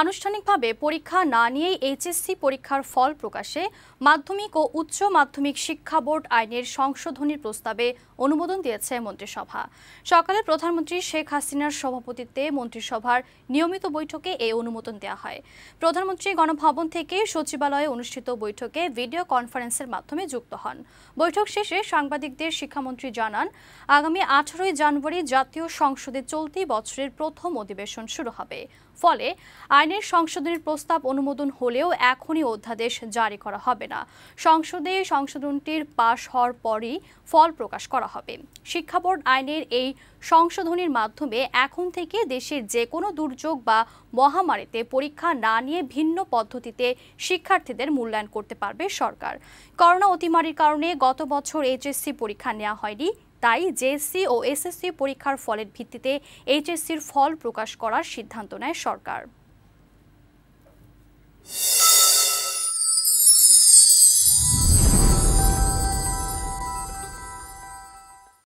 আনুষ্ঠানিকভাবে পরীক্ষা না নিয়েই এইচএসসি পরীক্ষার ফল প্রকাশে মাধ্যমিক ও উচ্চ মাধ্যমিক শিক্ষা বোর্ড আইনের সংশোধনীর প্রস্তাবে অনুমোদন দিয়েছে মন্ত্রিসভা সকালে প্রধানমন্ত্রী শেখ হাসিনার সভাপতিত্বে মন্ত্রিসভার নিয়মিত বৈঠকে এই অনুমোদন দেওয়া হয় প্রধানমন্ত্রী গণভবন থেকে সচিবালয়ে অনুষ্ঠিত বৈঠকে ভিডিও কনফারেন্সের মাধ্যমে যুক্ত হন বৈঠক শেষে সাংবাদিকদের শিক্ষামন্ত্রী জানান আগামী আঠারোই জানুয়ারি জাতীয় সংসদে চলতি বছরের প্রথম অধিবেশন শুরু হবে ফলে আইনের সংশোধনের প্রস্তাব অনুমোদন হলেও এখনই অধ্যাদেশ জারি করা হবে না সংসদে সংশোধনটির পাশ হওয়ার পরই ফল প্রকাশ করা হবে শিক্ষা বোর্ড আইনের এই সংশোধনীর মাধ্যমে এখন থেকে দেশের যে কোনো দুর্যোগ বা মহামারীতে পরীক্ষা না নিয়ে ভিন্ন পদ্ধতিতে শিক্ষার্থীদের মূল্যায়ন করতে পারবে সরকার করোনা অতিমারির কারণে গত বছর এইচএসসি পরীক্ষা নেওয়া হয়নি তাই জেএসসি ও এসএসসি পরীক্ষার ফলের ভিত্তিতে এইচএসসির ফল প্রকাশ করার সিদ্ধান্ত নেয় সরকার